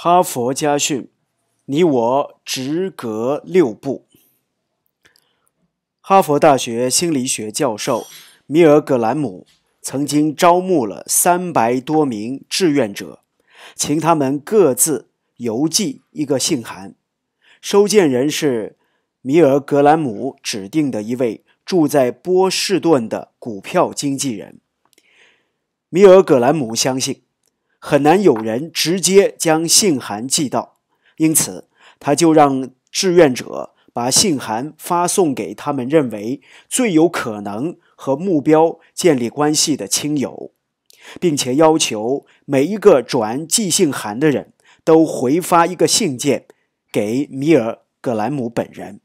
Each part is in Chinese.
哈佛家训，你我只隔六步。哈佛大学心理学教授米尔格兰姆曾经招募了三百多名志愿者，请他们各自邮寄一个信函，收件人是米尔格兰姆指定的一位住在波士顿的股票经纪人。米尔格兰姆相信。很难有人直接将信函寄到，因此他就让志愿者把信函发送给他们认为最有可能和目标建立关系的亲友，并且要求每一个转寄信函的人都回发一个信件给米尔格兰姆本人。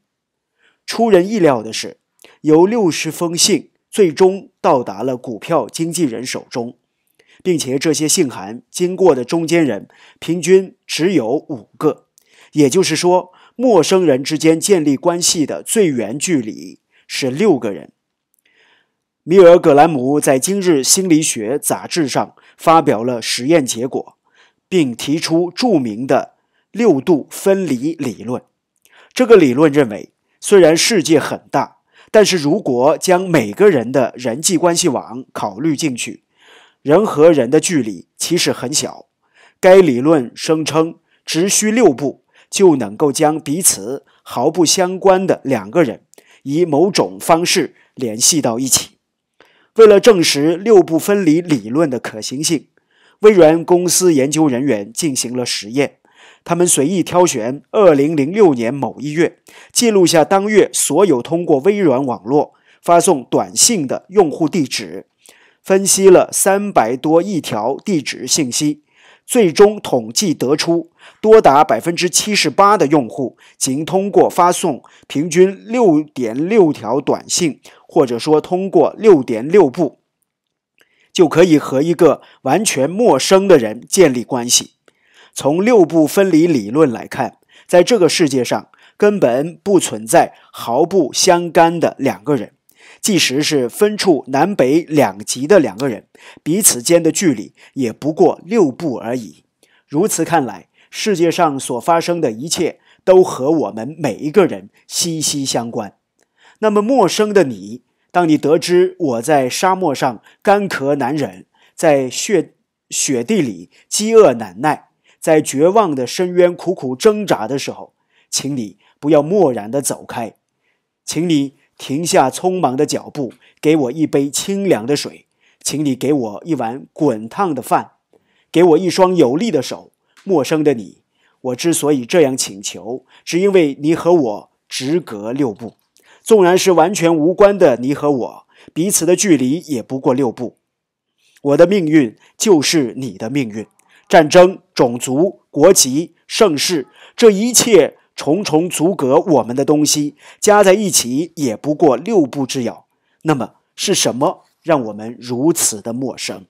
出人意料的是，有六十封信最终到达了股票经纪人手中。并且这些信函经过的中间人平均只有五个，也就是说，陌生人之间建立关系的最远距离是六个人。米尔格兰姆在《今日心理学》杂志上发表了实验结果，并提出著名的“六度分离”理论。这个理论认为，虽然世界很大，但是如果将每个人的人际关系网考虑进去。人和人的距离其实很小。该理论声称，只需六步就能够将彼此毫不相关的两个人以某种方式联系到一起。为了证实六步分离理论的可行性，微软公司研究人员进行了实验。他们随意挑选2006年某一月，记录下当月所有通过微软网络发送短信的用户地址。分析了三百多亿条地址信息，最终统计得出，多达百分之七十八的用户仅通过发送平均六点六条短信，或者说通过六点六步，就可以和一个完全陌生的人建立关系。从六步分离理论来看，在这个世界上根本不存在毫不相干的两个人。即使是分处南北两极的两个人，彼此间的距离也不过六步而已。如此看来，世界上所发生的一切都和我们每一个人息息相关。那么，陌生的你，当你得知我在沙漠上干咳难忍，在雪雪地里饥饿难耐，在绝望的深渊苦苦挣扎的时候，请你不要漠然的走开，请你。停下匆忙的脚步，给我一杯清凉的水，请你给我一碗滚烫的饭，给我一双有力的手。陌生的你，我之所以这样请求，是因为你和我只隔六步。纵然是完全无关的你和我，彼此的距离也不过六步。我的命运就是你的命运，战争、种族、国籍、盛世，这一切。重重阻隔我们的东西，加在一起也不过六步之遥。那么，是什么让我们如此的陌生？